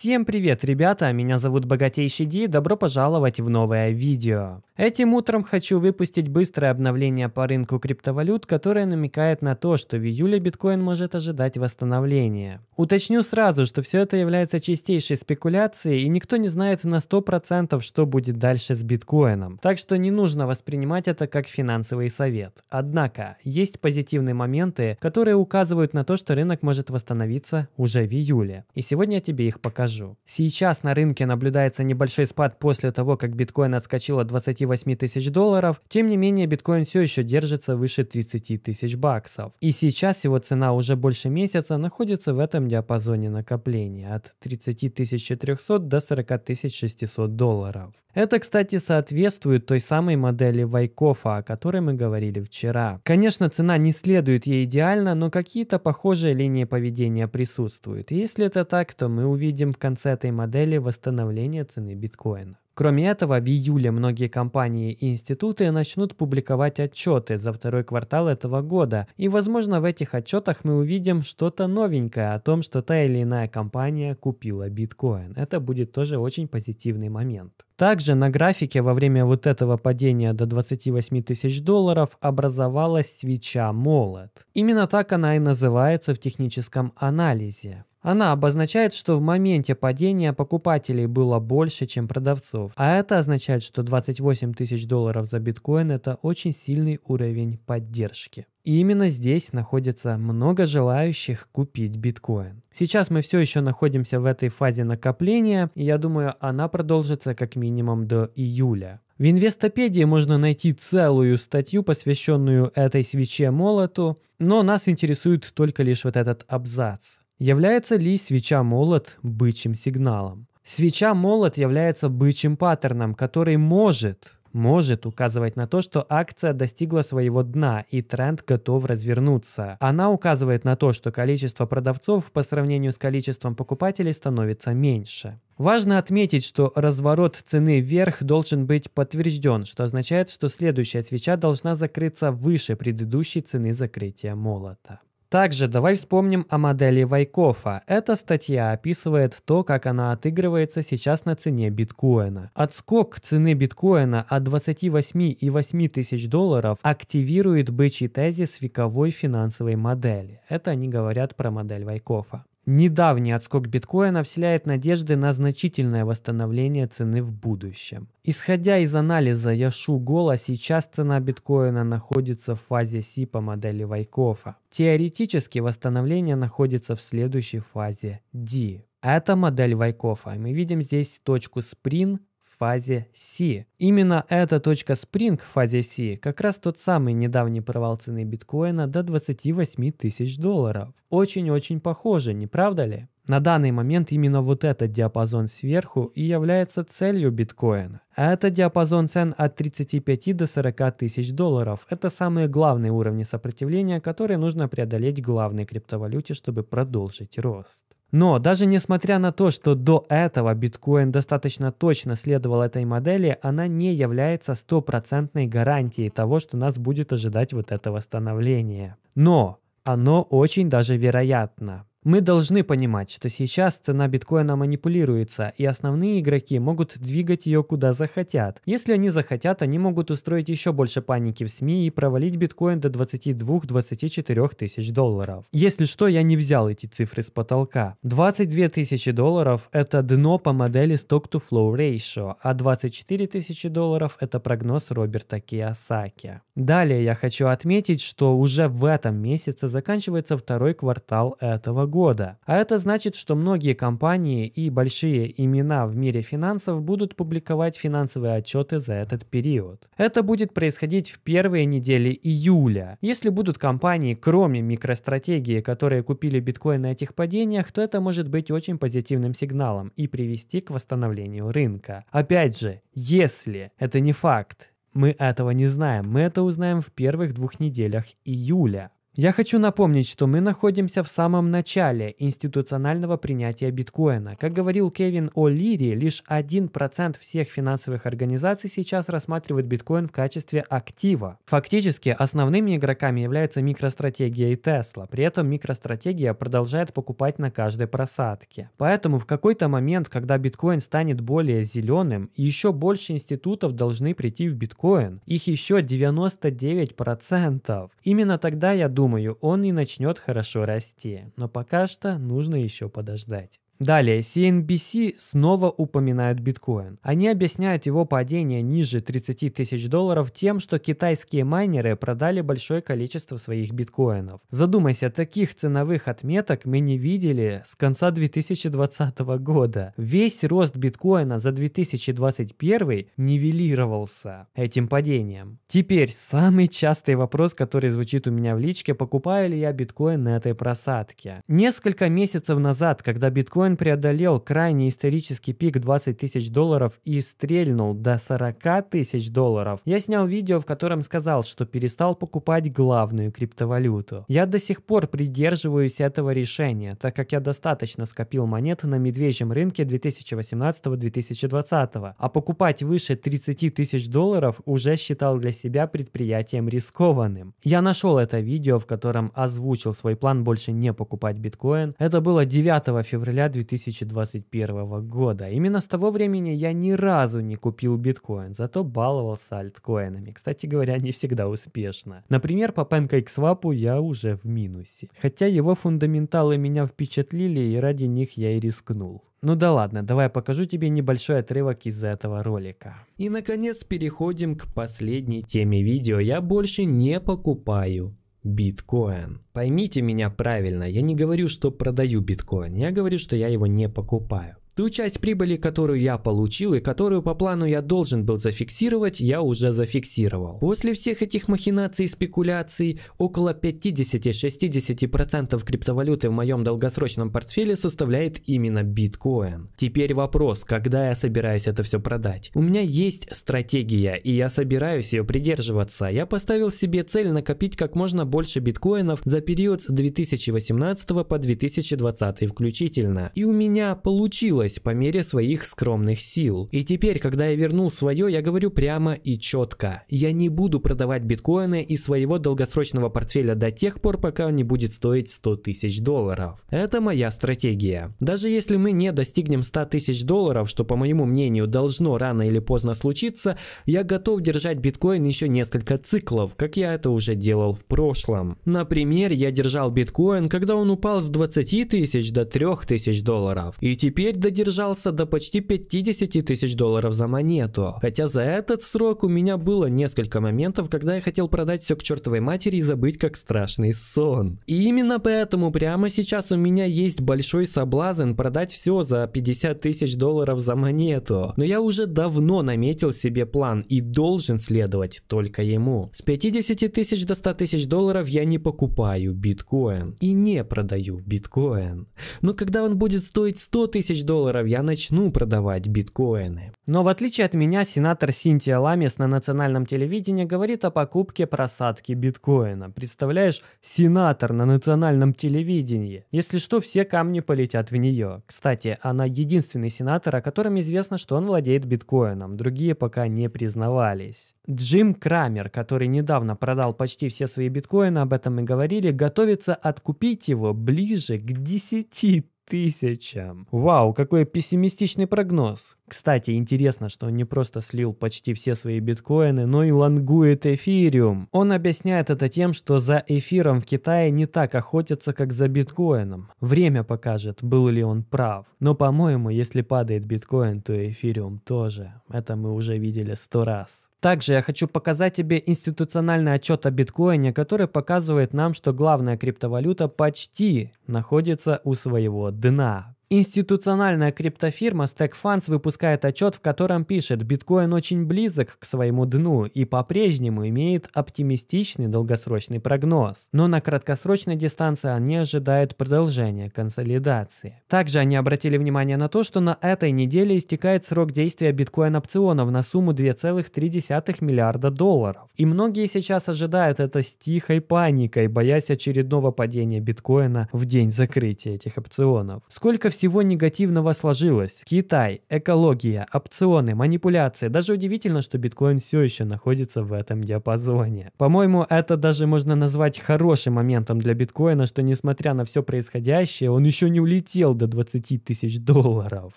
Всем привет, ребята! Меня зовут Богатейший Ди, добро пожаловать в новое видео. Этим утром хочу выпустить быстрое обновление по рынку криптовалют, которое намекает на то, что в июле биткоин может ожидать восстановления. Уточню сразу, что все это является чистейшей спекуляцией и никто не знает на 100% что будет дальше с биткоином, так что не нужно воспринимать это как финансовый совет. Однако, есть позитивные моменты, которые указывают на то, что рынок может восстановиться уже в июле. И сегодня я тебе их покажу скажу. Сейчас на рынке наблюдается небольшой спад после того, как биткоин отскочил от 28 тысяч долларов, тем не менее биткоин все еще держится выше 30 тысяч баксов. И сейчас его цена уже больше месяца находится в этом диапазоне накопления от 30 400 до 40 600 долларов. Это, кстати, соответствует той самой модели Вайкофа, о которой мы говорили вчера. Конечно, цена не следует ей идеально, но какие-то похожие линии поведения присутствуют. И если это так, то мы увидим в конце этой модели восстановления цены биткоина. Кроме этого, в июле многие компании и институты начнут публиковать отчеты за второй квартал этого года, и, возможно, в этих отчетах мы увидим что-то новенькое о том, что та или иная компания купила биткоин. Это будет тоже очень позитивный момент. Также на графике во время вот этого падения до 28 тысяч долларов образовалась свеча молот. Именно так она и называется в техническом анализе. Она обозначает, что в моменте падения покупателей было больше, чем продавцов. А это означает, что 28 тысяч долларов за биткоин – это очень сильный уровень поддержки. И именно здесь находится много желающих купить биткоин. Сейчас мы все еще находимся в этой фазе накопления, и я думаю, она продолжится как минимум до июля. В инвестопедии можно найти целую статью, посвященную этой свече молоту, но нас интересует только лишь вот этот абзац. Является ли свеча молот бычьим сигналом? Свеча молот является бычьим паттерном, который может может указывать на то, что акция достигла своего дна и тренд готов развернуться. Она указывает на то, что количество продавцов по сравнению с количеством покупателей становится меньше. Важно отметить, что разворот цены вверх должен быть подтвержден, что означает, что следующая свеча должна закрыться выше предыдущей цены закрытия молота. Также давай вспомним о модели Вайкофа. Эта статья описывает то, как она отыгрывается сейчас на цене биткоина. Отскок цены биткоина от и 28,8 тысяч долларов активирует бычий тезис вековой финансовой модели. Это они говорят про модель Вайкофа. Недавний отскок биткоина вселяет надежды на значительное восстановление цены в будущем. Исходя из анализа Яшу Гола, сейчас цена биткоина находится в фазе C по модели Вайкофа. Теоретически восстановление находится в следующей фазе D. Это модель Вайкофа. Мы видим здесь точку сприн фазе C. Именно эта точка Spring в фазе C как раз тот самый недавний провал цены биткоина до 28 тысяч долларов. Очень-очень похоже, не правда ли? На данный момент именно вот этот диапазон сверху и является целью биткоина. А это диапазон цен от 35 до 40 тысяч долларов. Это самые главные уровни сопротивления, которые нужно преодолеть главной криптовалюте, чтобы продолжить рост. Но даже несмотря на то, что до этого биткоин достаточно точно следовал этой модели, она не является стопроцентной гарантией того, что нас будет ожидать вот это восстановление. Но оно очень даже вероятно. Мы должны понимать, что сейчас цена биткоина манипулируется, и основные игроки могут двигать ее куда захотят. Если они захотят, они могут устроить еще больше паники в СМИ и провалить биткоин до 22-24 тысяч долларов. Если что, я не взял эти цифры с потолка. 22 тысячи долларов – это дно по модели Stock-to-Flow Ratio, а 24 тысячи долларов – это прогноз Роберта Киосаки. Далее я хочу отметить, что уже в этом месяце заканчивается второй квартал этого года. А это значит, что многие компании и большие имена в мире финансов будут публиковать финансовые отчеты за этот период. Это будет происходить в первые недели июля. Если будут компании, кроме микростратегии, которые купили биткоин на этих падениях, то это может быть очень позитивным сигналом и привести к восстановлению рынка. Опять же, если это не факт, мы этого не знаем, мы это узнаем в первых двух неделях июля. Я хочу напомнить, что мы находимся в самом начале институционального принятия биткоина. Как говорил Кевин О'Лири, лишь 1% всех финансовых организаций сейчас рассматривает биткоин в качестве актива. Фактически, основными игроками являются микростратегия и Тесла. При этом микростратегия продолжает покупать на каждой просадке. Поэтому в какой-то момент, когда биткоин станет более зеленым, еще больше институтов должны прийти в биткоин. Их еще 99%. Именно тогда я думаю, Думаю, он и начнет хорошо расти, но пока что нужно еще подождать. Далее, CNBC снова упоминают биткоин. Они объясняют его падение ниже 30 тысяч долларов тем, что китайские майнеры продали большое количество своих биткоинов. Задумайся, таких ценовых отметок мы не видели с конца 2020 года. Весь рост биткоина за 2021 нивелировался этим падением. Теперь самый частый вопрос, который звучит у меня в личке, покупаю ли я биткоин на этой просадке. Несколько месяцев назад, когда биткоин биткоин преодолел крайний исторический пик 20 тысяч долларов и стрельнул до 40 тысяч долларов. Я снял видео, в котором сказал, что перестал покупать главную криптовалюту. Я до сих пор придерживаюсь этого решения, так как я достаточно скопил монет на медвежьем рынке 2018-2020, а покупать выше 30 тысяч долларов уже считал для себя предприятием рискованным. Я нашел это видео, в котором озвучил свой план больше не покупать биткоин. Это было 9 февраля 2020. 2021 года. Именно с того времени я ни разу не купил биткоин, зато баловался альткоинами. Кстати говоря, не всегда успешно. Например, по PancakeSwap я уже в минусе. Хотя его фундаменталы меня впечатлили и ради них я и рискнул. Ну да ладно, давай покажу тебе небольшой отрывок из этого ролика. И наконец переходим к последней теме видео. Я больше не покупаю биткоин. Поймите меня правильно, я не говорю, что продаю биткоин, я говорю, что я его не покупаю. Ту часть прибыли, которую я получил и которую по плану я должен был зафиксировать, я уже зафиксировал. После всех этих махинаций и спекуляций, около 50-60% криптовалюты в моем долгосрочном портфеле составляет именно биткоин. Теперь вопрос, когда я собираюсь это все продать? У меня есть стратегия, и я собираюсь ее придерживаться. Я поставил себе цель накопить как можно больше биткоинов за период с 2018 по 2020 включительно. И у меня получилось копилось по мере своих скромных сил. И теперь, когда я вернул свое, я говорю прямо и четко. Я не буду продавать биткоины из своего долгосрочного портфеля до тех пор, пока он не будет стоить 100 тысяч долларов. Это моя стратегия. Даже если мы не достигнем 100 тысяч долларов, что по моему мнению должно рано или поздно случиться, я готов держать биткоин еще несколько циклов, как я это уже делал в прошлом. Например, я держал биткоин, когда он упал с 20 тысяч до 3 тысяч долларов. И теперь до задержался до почти 50 тысяч долларов за монету. Хотя за этот срок у меня было несколько моментов, когда я хотел продать все к чертовой матери и забыть как страшный сон. И именно поэтому прямо сейчас у меня есть большой соблазн продать все за 50 тысяч долларов за монету. Но я уже давно наметил себе план и должен следовать только ему. С 50 тысяч до 100 тысяч долларов я не покупаю биткоин и не продаю биткоин. Но когда он будет стоить 100 тысяч долларов, долларов я начну продавать биткоины. Но в отличие от меня, сенатор Синтия Ламес на национальном телевидении говорит о покупке просадки биткоина. Представляешь, сенатор на национальном телевидении. Если что, все камни полетят в нее. Кстати, она единственный сенатор, о котором известно, что он владеет биткоином. Другие пока не признавались. Джим Крамер, который недавно продал почти все свои биткоины, об этом и говорили, готовится откупить его ближе к 10 тысячам. Вау, какой пессимистичный прогноз. Кстати, интересно, что он не просто слил почти все свои биткоины, но и лонгует эфириум. Он объясняет это тем, что за эфиром в Китае не так охотятся, как за биткоином. Время покажет, был ли он прав. Но, по-моему, если падает биткоин, то эфириум тоже. Это мы уже видели сто раз. Также я хочу показать тебе институциональный отчет о биткоине, который показывает нам, что главная криптовалюта почти находится у своего дна. Институциональная криптофирма StackFunds выпускает отчет, в котором пишет, биткоин очень близок к своему дну и по-прежнему имеет оптимистичный долгосрочный прогноз. Но на краткосрочной дистанции они ожидают продолжения консолидации. Также они обратили внимание на то, что на этой неделе истекает срок действия биткоин-опционов на сумму 2,3 миллиарда долларов. И многие сейчас ожидают это с тихой паникой, боясь очередного падения биткоина в день закрытия этих опционов. Сколько всего всего негативного сложилось. Китай, экология, опционы, манипуляции. Даже удивительно, что биткоин все еще находится в этом диапазоне. По-моему, это даже можно назвать хорошим моментом для биткоина, что несмотря на все происходящее, он еще не улетел до 20 тысяч долларов.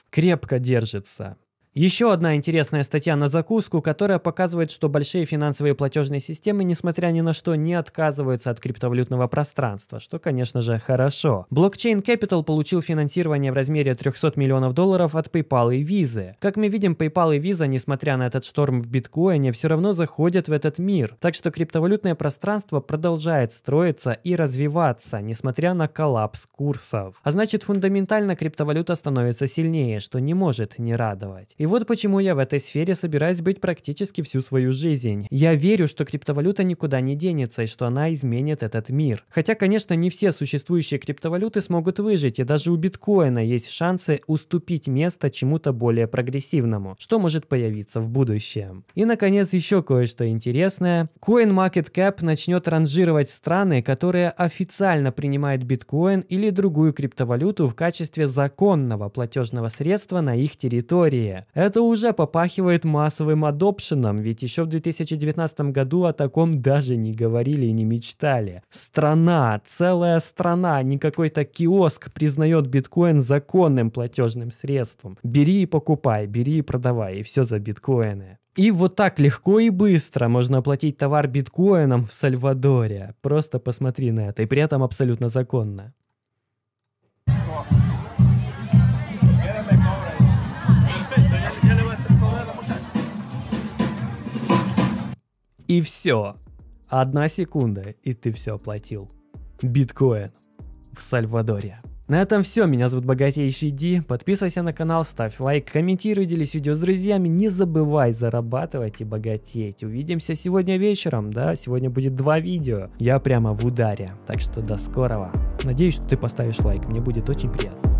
Крепко держится. Еще одна интересная статья на закуску, которая показывает, что большие финансовые платежные системы, несмотря ни на что, не отказываются от криптовалютного пространства, что, конечно же, хорошо. Blockchain Capital получил финансирование в размере 300 миллионов долларов от PayPal и Visa. Как мы видим, PayPal и Visa, несмотря на этот шторм в биткоине, все равно заходят в этот мир. Так что криптовалютное пространство продолжает строиться и развиваться, несмотря на коллапс курсов. А значит, фундаментально криптовалюта становится сильнее, что не может не радовать. И вот почему я в этой сфере собираюсь быть практически всю свою жизнь. Я верю, что криптовалюта никуда не денется и что она изменит этот мир. Хотя, конечно, не все существующие криптовалюты смогут выжить, и даже у биткоина есть шансы уступить место чему-то более прогрессивному, что может появиться в будущем. И, наконец, еще кое-что интересное. CoinMarketCap начнет ранжировать страны, которые официально принимают биткоин или другую криптовалюту в качестве законного платежного средства на их территории. Это уже попахивает массовым адопшеном, ведь еще в 2019 году о таком даже не говорили и не мечтали. Страна, целая страна, не какой-то киоск признает биткоин законным платежным средством. Бери и покупай, бери и продавай, и все за биткоины. И вот так легко и быстро можно оплатить товар биткоином в Сальвадоре. Просто посмотри на это, и при этом абсолютно законно. И все. Одна секунда, и ты все оплатил. Биткоин в Сальвадоре. На этом все, меня зовут Богатейший Ди, подписывайся на канал, ставь лайк, комментируй, делись видео с друзьями, не забывай зарабатывать и богатеть. Увидимся сегодня вечером, да, сегодня будет два видео, я прямо в ударе, так что до скорого. Надеюсь, что ты поставишь лайк, мне будет очень приятно.